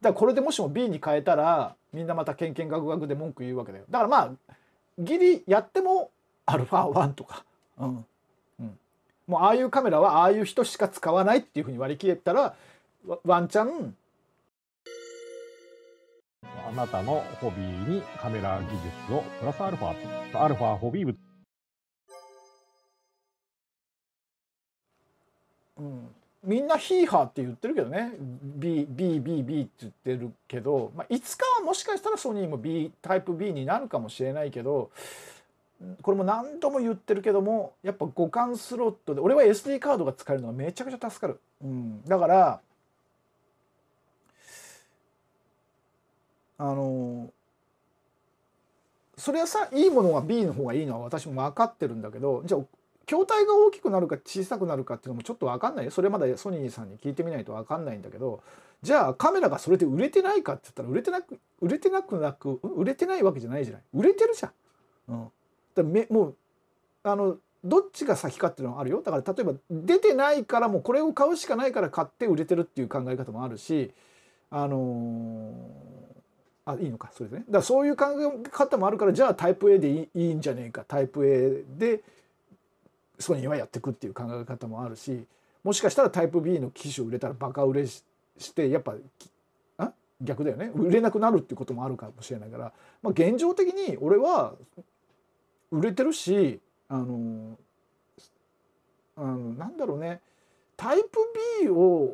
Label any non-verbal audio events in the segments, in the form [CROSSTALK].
だからこれでもしも B に変えたらみんなまたケンケンガクガクで文句言うわけだよだからまあギリやってもアルファ1とか、うんうん、もうああいうカメラはああいう人しか使わないっていうふうに割り切れたらワンチャンあなたのホビーにカメラ技術をプラスアルファアルファホビー部うんみんなヒーハーって言ってるけどね BBBB って言ってるけど、まあ、いつかはもしかしたらソニーも B タイプ B になるかもしれないけどこれも何度も言ってるけどもやっぱ互換スロットで俺は SD カードが使えるのはめちゃくちゃ助かる、うん、だからあのそれはさいいものは B の方がいいのは私も分かってるんだけどじゃあ筐体が大きくなるか小さくなるかっていうのもちょっと分かんないそれまでソニーさんに聞いてみないと分かんないんだけどじゃあカメラがそれで売れてないかって言ったら売れてなく売れてなくなく売れてないわけじゃないじゃない売れてるじゃん。うん、だめもうあのどっちが先かっていうのはあるよだから例えば出てないからもうこれを買うしかないから買って売れてるっていう考え方もあるしあのー、あいいのかそうですねだからそういう考え方もあるからじゃあタイプ A でいいいいんじゃねえかタイプ A で。ソニーはやっていくっていう考え方もあるしもしかしたらタイプ B の機種売れたらバカ売れしてやっぱあ逆だよね売れなくなるっていうこともあるかもしれないから、まあ、現状的に俺は売れてるしあのあのなんだろうねタイプ B を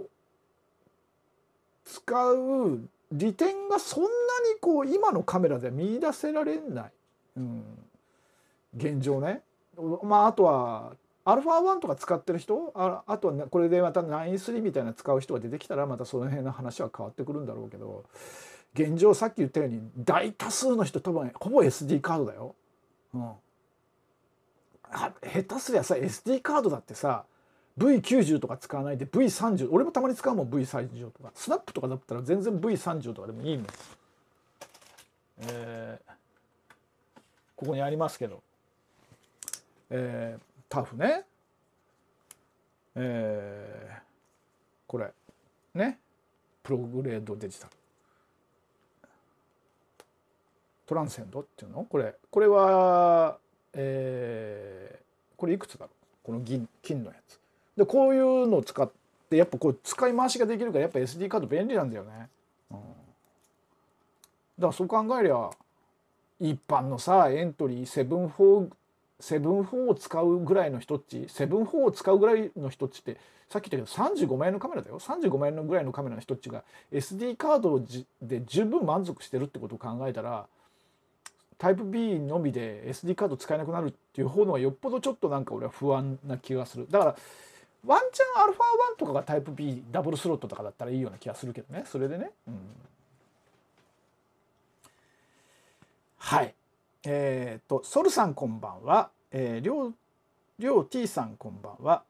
使う利点がそんなにこう今のカメラで見出せられない、うん、現状ね。まああとは α1 とか使ってる人ああとはこれでまた9 3みたいな使う人が出てきたらまたその辺の話は変わってくるんだろうけど現状さっき言ったように大多数の人多分ほぼ SD カードだよ。うん、下手すりゃさ SD カードだってさ V90 とか使わないで V30 俺もたまに使うもん V30 とかスナップとかだったら全然 V30 とかでもいいもん。えー、ここにありますけど。えー、タフね、えー、これねプログレードデジタルトランセンドっていうのこれこれは、えー、これいくつだろうこの銀金のやつでこういうのを使ってやっぱこう使い回しができるからやっぱ SD カード便利なんだよね、うん、だからそう考えりゃ一般のさエントリー7セブン4を使うぐらいの人っちセブン4を使うぐらいの人っちってさっき言ったけど35万円のカメラだよ35万円のぐらいのカメラの人っちが SD カードで十分満足してるってことを考えたらタイプ B のみで SD カード使えなくなるっていう方のはよっぽどちょっとなんか俺は不安な気がするだからワンチャン α1 とかがタイプ B ダブルスロットとかだったらいいような気がするけどねそれでね、うん、はいえっ、ー、とソルさんこんばんはえー、りょうりょう T さんこんばんは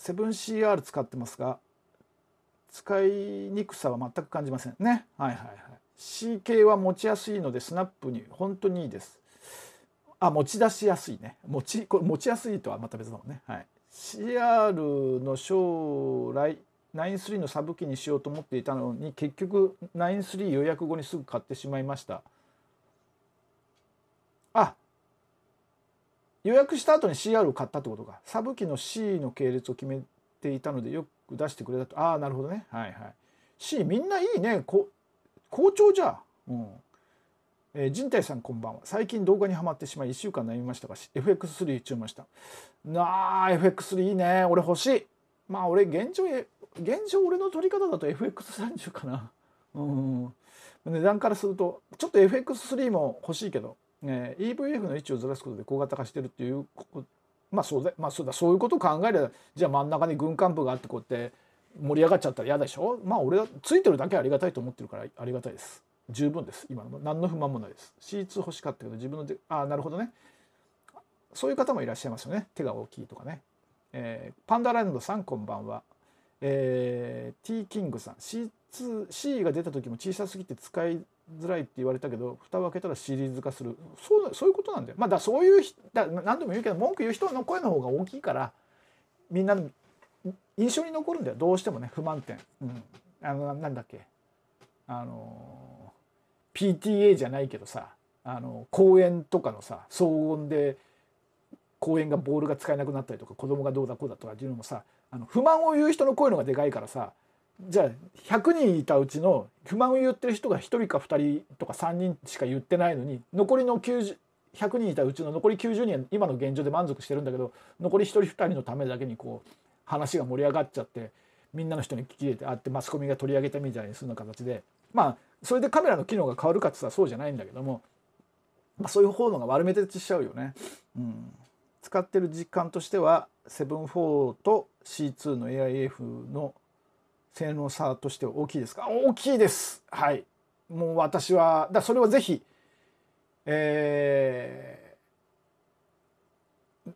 7CR 使ってますが使いにくさは全く感じませんねはいはいはい CK は持ちやすいのでスナップに本当にいいですあ持ち出しやすいね持ちこれ持ちやすいとはまた別だもんねはい CR の将来93のサブ機にしようと思っていたのに結局93予約後にすぐ買ってしまいましたあ予約した後に CR を買ったってことかサブ機の C の系列を決めていたのでよく出してくれたとああなるほどねはいはい C みんないいねこ好調じゃうんえー、人体さんこんばんは最近動画にはまってしまい1週間悩みましたが FX3 注文したなあ FX3 いいね俺欲しいまあ俺現状現状俺の取り方だと FX30 かなうん値段からするとちょっと FX3 も欲しいけどえー、EVF の位置をずらすことで小型化してるっていうまあそうだ,、まあ、そうだそういうことを考えればじゃあ真ん中に軍艦部があってこうやって盛り上がっちゃったら嫌でしょまあ俺はついてるだけありがたいと思ってるからありがたいです十分です今の何の不満もないです C2 欲しかったけど自分のでああなるほどねそういう方もいらっしゃいますよね手が大きいとかね、えー、パンダランドさんこんばんはえー、T キングさん C2C が出た時も小さすぎて使いづらいって言われたけど蓋を開けたらシリーズ化するそうそういうことなんだよ。まあ、だそういうだ何度も言うけど文句言う人の声の方が大きいからみんな印象に残るんだよどうしてもね不満点。うん、あのなんだっけあの PTA じゃないけどさあの公園とかのさ騒音で公園がボールが使えなくなったりとか子供がどうだこうだとかっていうのもさあの不満を言う人の声のがでかいからさじゃあ100人いたうちの不満を言ってる人が1人か2人とか3人しか言ってないのに残りの100人いたうちの残り90人は今の現状で満足してるんだけど残り1人2人のためだけにこう話が盛り上がっちゃってみんなの人に聞き入れてあってマスコミが取り上げたみたいにするような形でまあそれでカメラの機能が変わるかって言ったらそうじゃないんだけども、まあ、そういう方のが悪目立ちしちゃうよね。うん、使ってる実感としては7.4と C2 の AIF の性能差としては大きいですか大きいですはいもう私はだそれはぜひえー、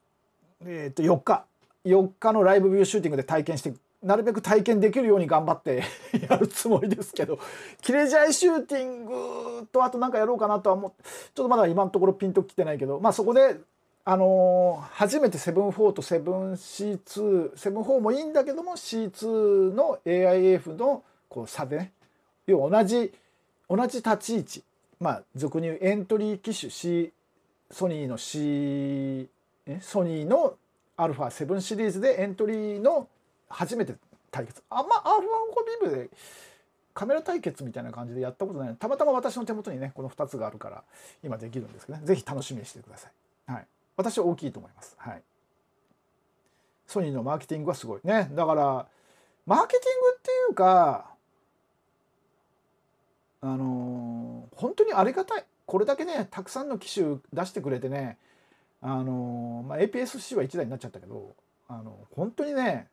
えー、と4日4日のライブビューシューティングで体験してなるべく体験できるように頑張って [LAUGHS] やるつもりですけど切れゃいシューティングとあと何かやろうかなとは思ってちょっとまだ今のところピンときてないけどまあそこであの初めて7-4と 7C2、7-4もいいんだけども C2 の AIF のこう差でね、要は同じ、同じ立ち位置、まあ俗に言うエントリー機種 C、ソニーの C、ソニーの α7 シリーズでエントリーの初めて対決。あんまファコビブでカメラ対決みたいな感じでやったことない。たまたま私の手元にね、この2つがあるから今できるんですけどね、是非楽しみにしてください。はい。私は大きいと思います。はい。ソニーのマーケティングはすごいね。だから、マーケティングっていうか、あのー、本当にありがたい。これだけね、たくさんの機種出してくれてね、あのー、まあ、APS-C は1台になっちゃったけど、あのー、本当にね、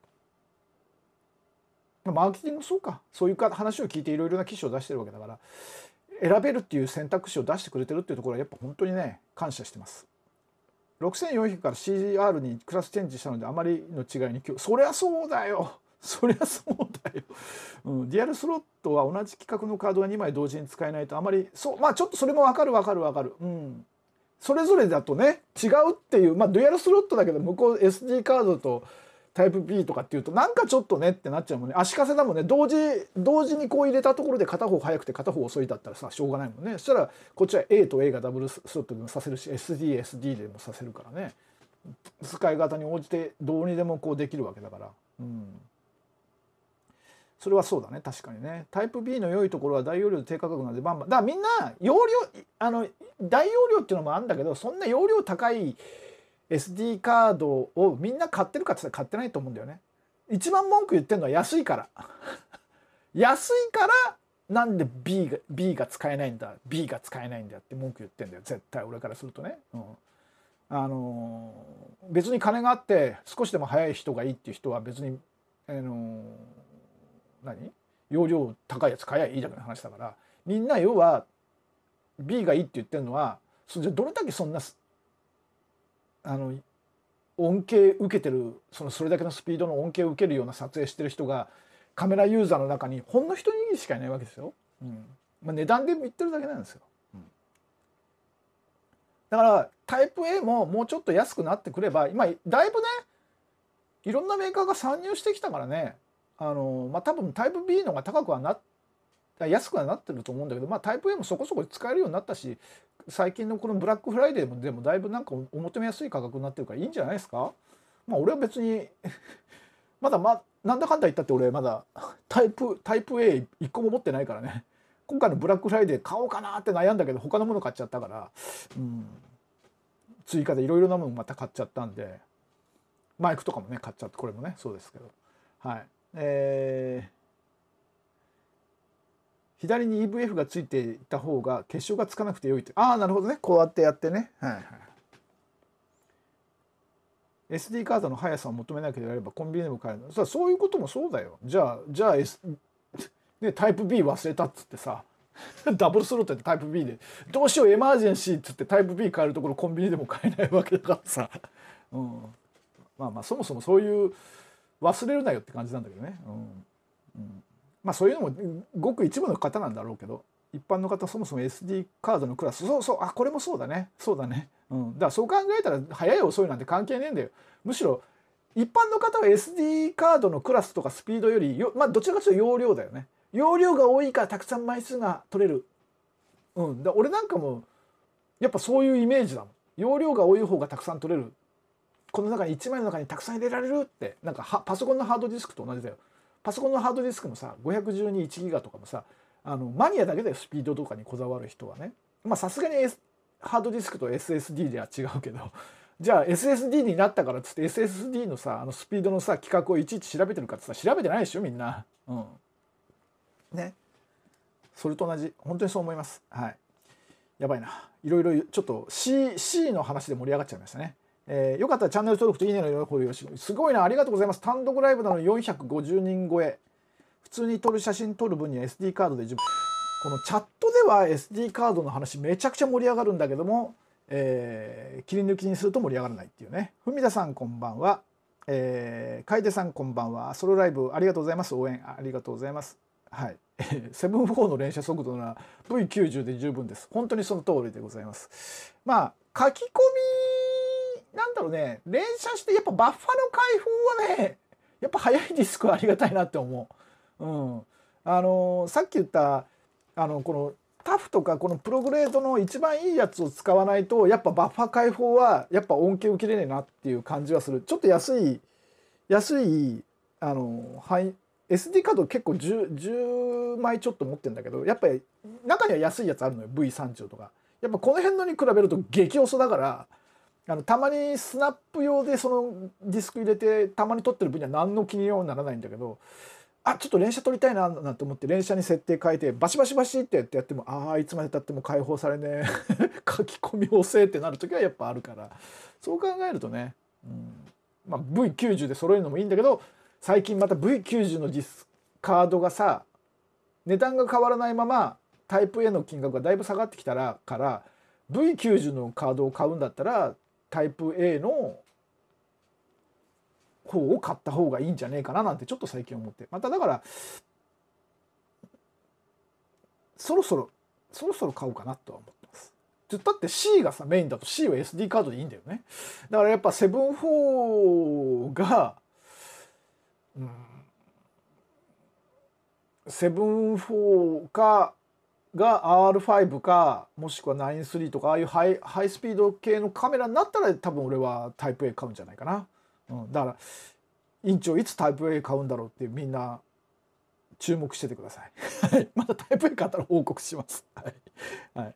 マーケティングそうか。そういうか話を聞いていろいろな機種を出してるわけだから、選べるっていう選択肢を出してくれてるっていうところはやっぱ本当にね、感謝してます。6400から CR g にクラスチェンジしたのであまりの違いに今日そりゃそうだよ [LAUGHS] そりゃそうだよ、うん、デュアルスロットは同じ規格のカードが2枚同時に使えないとあまりそうまあちょっとそれも分かる分かる分かるうんそれぞれだとね違うっていうまあデュアルスロットだけど向こう SD カードとタイプ B とかっていうとなんかちょっとねってなっちゃうもんね足かせだもんね同時同時にこう入れたところで片方早くて片方遅いだったらさしょうがないもんねそしたらこっちは A と A がダブルスロットでもさせるし SDSD SD でもさせるからね使い方に応じてどうにでもこうできるわけだから。うんそれはそうだね確かにねタイプ B の良いところは大容量低価格なんでバンバンだからみんな容量あの大容量っていうのもあるんだけどそんな容量高い SD カードをみんな買ってるかって言ったら買ってないと思うんだよね。一番文句言ってるのは安いから。[LAUGHS] 安いからなんで B が B が使えないんだ B が使えないんだって文句言ってんだよ絶対俺からするとね。うんあのー、別に金があって少しでも早い人がいいっていう人は別に、あのー、何容量高いやつ買えばいいだけの話だからみんな要は B がいいって言ってるのはそれじゃどれだけそんなあの恩恵受けてるそのそれだけのスピードの恩恵を受けるような撮影してる人がカメラユーザーの中にほんの一握しかいないわけですよ。うんまあ、値段で言ってるだけなんですよ。だからタイプ A ももうちょっと安くなってくれば今だいぶねいろんなメーカーが参入してきたからねあの、まあ、多分タイプ B の方が高くはな安くはなってると思うんだけど、まあ、タイプ A もそこそこ使えるようになったし最近のこのブラックフライデーもでもだいぶなんかお求めやすい価格になってるからいいんじゃないですかまあ俺は別に [LAUGHS] まだまなんだかんだ言ったって俺まだタイプタイプ A 一個も持ってないからね今回のブラックフライデー買おうかなって悩んだけど他のもの買っちゃったからうん追加でいろいろなものまた買っちゃったんでマイクとかもね買っちゃってこれもねそうですけどはいえー左に EVF がついていた方が結晶がつかなくて良いってああなるほどねこうやってやってねはいはい SD カードの速さを求めなければコンビニでも買えるさそういうこともそうだよじゃあじゃあ、S ね、タイプ B 忘れたっつってさ [LAUGHS] ダブルスロットでタイプ B でどうしようエマージェンシーっつってタイプ B 買えるところコンビニでも買えないわけだからさ、うん、まあまあそもそもそういう忘れるなよって感じなんだけどね。うんうんまあそういうのもごく一部の方なんだろうけど一般の方そもそも SD カードのクラスそうそうあこれもそうだねそうだね、うん、だからそう考えたら早い遅いなんて関係ねえんだよむしろ一般の方は SD カードのクラスとかスピードよりよまあどちらかというと容量だよね容量が多いからたくさん枚数が取れるうんだ俺なんかもやっぱそういうイメージだもん容量が多い方がたくさん取れるこの中に1枚の中にたくさん入れられるってなんかパソコンのハードディスクと同じだよパソコンのハードディスクもさ5 1 2に1ギガとかもさあのマニアだけだよスピードとかにこだわる人はねまあさすがに、S、ハードディスクと SSD では違うけど [LAUGHS] じゃあ SSD になったからっつって SSD のさあのスピードのさ規格をいちいち調べてるかってら調べてないでしょみんなうんねそれと同じ本当にそう思いますはいやばいないろいろちょっと C, C の話で盛り上がっちゃいましたねえー、よかったらチャンネル登録といいねのよお願いしすごいなありがとうございます単独ライブなのに450人超え普通に撮る写真撮る分には SD カードで十分このチャットでは SD カードの話めちゃくちゃ盛り上がるんだけども、えー、切り抜きにすると盛り上がらないっていうね文田さんこんばんは、えー、楓さんこんばんはソロライブありがとうございます応援ありがとうございますはい [LAUGHS] セブンフォーの連射速度なら V90 で十分です本当にその通りでございますまあ書き込みなんだろうね、連射して、やっぱバッファの開封はね、[LAUGHS] やっぱ早いディスクはありがたいなって思う。うん。あのー、さっき言った、あの、この、タフとかこのプログレードの一番いいやつを使わないとやっぱバッファ解放はやっぱ恩恵を受けれねえなっていう感じはするちょっと安い安いあの、はい、SD カード結構 10, 10枚ちょっと持ってんだけどやっぱり中には安いやつあるのよ V30 とかやっぱこの辺のに比べると激遅だからあのたまにスナップ用でそのディスク入れてたまに撮ってる分には何の気にもならないんだけどあちょっと連写撮りたいななんて思って連写に設定変えてバシバシバシってやってやってもああいつまでたっても解放されねえ [LAUGHS] 書き込み遅せってなる時はやっぱあるからそう考えるとね、うんまあ、V90 で揃えるのもいいんだけど最近また V90 のディスカードがさ値段が変わらないままタイプ A の金額がだいぶ下がってきたらから V90 のカードを買うんだったらタイプ A の方を買った方がいいんじゃねえかななんてちょっと最近思ってまただからそろそろそろそろ買おうかなとは思ってます。だって C がさメインだと C は SD カードでいいんだよね。だからやっぱ7-4がうん7-4かが R5 かもしくは93とかああいうハイハイスピード系のカメラになったら多分俺はタイプ A 買うんじゃないかな、うん、だから院長いつタイプ A 買うんだろうってみんな注目しててください [LAUGHS] またタイプ A 買ったら報告しますはい、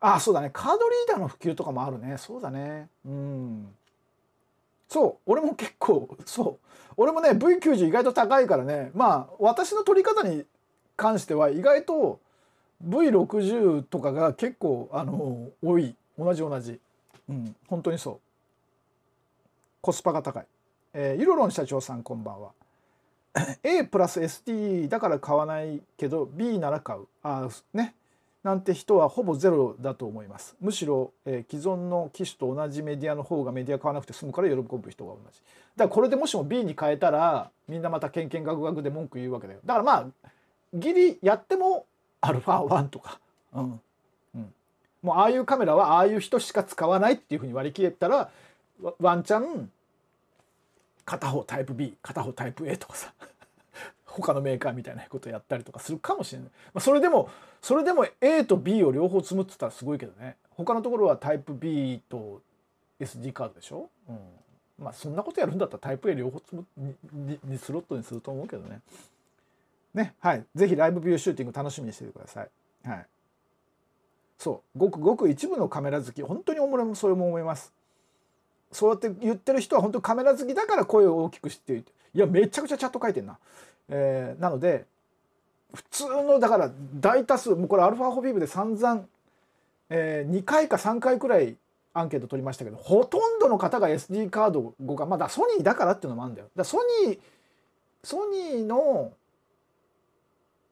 あそうだねカードリーダーの普及とかもあるねそうだねうんそう俺も結構そう俺もね V90 意外と高いからねまあ私の取り方に関しては意外と V60 とかが結構あの多い同じ同じうん本当にそうコスパが高い、えー、ユロロン社長さんこんばんは [LAUGHS] A プラス s d だから買わないけど B なら買うあねなんて人はほぼゼロだと思いますむしろ、えー、既存の機種と同じメディアの方がメディア買わなくて済むから喜ぶ人が同じだからこれでもしも B に変えたらみんなまたケンケンガクガクで文句言うわけだよだからまあギリやっても α1 とか、うんうん、もうああいうカメラはああいう人しか使わないっていうふうに割り切れたらワンチャン片方タイプ B 片方タイプ A とかさ [LAUGHS] 他のメーカーみたいなことやったりとかするかもしれない、まあ、それでもそれでも A と B を両方積むってったらすごいけどね他のところはタイプ B と SD カードでしょ、うん、まあそんなことやるんだったらタイプ A 両方積むにににスロットにすると思うけどね。ね、はい。ぜひライブビューシューティング楽しみにしててください。はい。そう。ごくごく一部のカメラ好き、本当に俺もそれも思います。そうやって言ってる人は本当カメラ好きだから声を大きくしていや、めちゃくちゃチャット書いてんな。えー、なので、普通の、だから大多数、もうこれアルファホビーブで散々、えー、2回か3回くらいアンケート取りましたけど、ほとんどの方が SD カード5か、まあ、だソニーだからっていうのもあるんだよ。だソニー、ソニーの、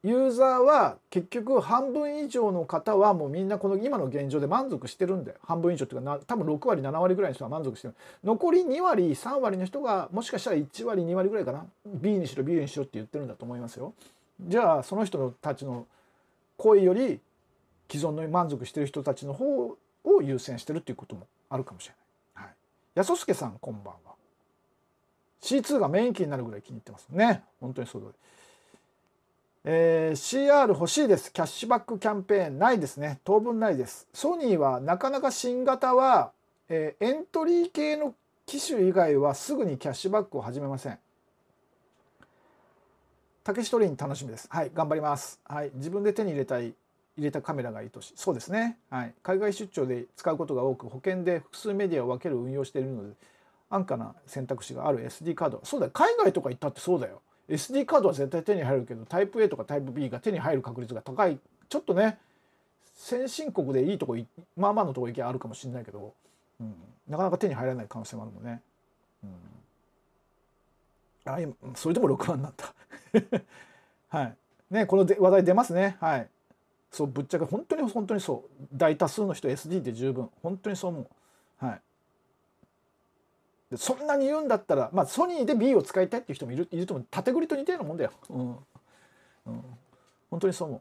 ユーザーは結局半分以上の方はもうみんなこの今の現状で満足してるんで半分以上っていうか多分6割7割ぐらいの人は満足してる残り2割3割の人がもしかしたら1割2割ぐらいかな B にしろ B にしろって言ってるんだと思いますよじゃあその人たちの声より既存の満足してる人たちの方を優先してるっていうこともあるかもしれない、はい、すけさんこんばんは C2 が免疫になるぐらい気に入ってますね本当にそうですえー、CR 欲しいです。キャッシュバックキャンペーンないですね。当分ないです。ソニーはなかなか新型は、えー、エントリー系の機種以外はすぐにキャッシュバックを始めません。竹下に楽しみです。はい、頑張ります。はい、自分で手に入れたい入れたカメラがいいとし、そうですね。はい、海外出張で使うことが多く、保険で複数メディアを分ける運用しているので、安価な選択肢がある SD カード。そうだよ。海外とか行ったってそうだよ。SD カードは絶対手に入るけどタイプ A とかタイプ B が手に入る確率が高いちょっとね先進国でいいとこまあまあのとこ行きあるかもしれないけど、うん、なかなか手に入らない可能性もあるもんね。うん、あ今それでも6になった [LAUGHS] はいねこので話題出ますねはいそうぶっちゃけ本当に本当にそう大多数の人 SD で十分本当にそう思うはいでそんなに言うんだったら、まあ、ソニーで B を使いたいっていう人もいるいると思う縦繰りと似たようなもんだよ。うんうん、本当にそう思う。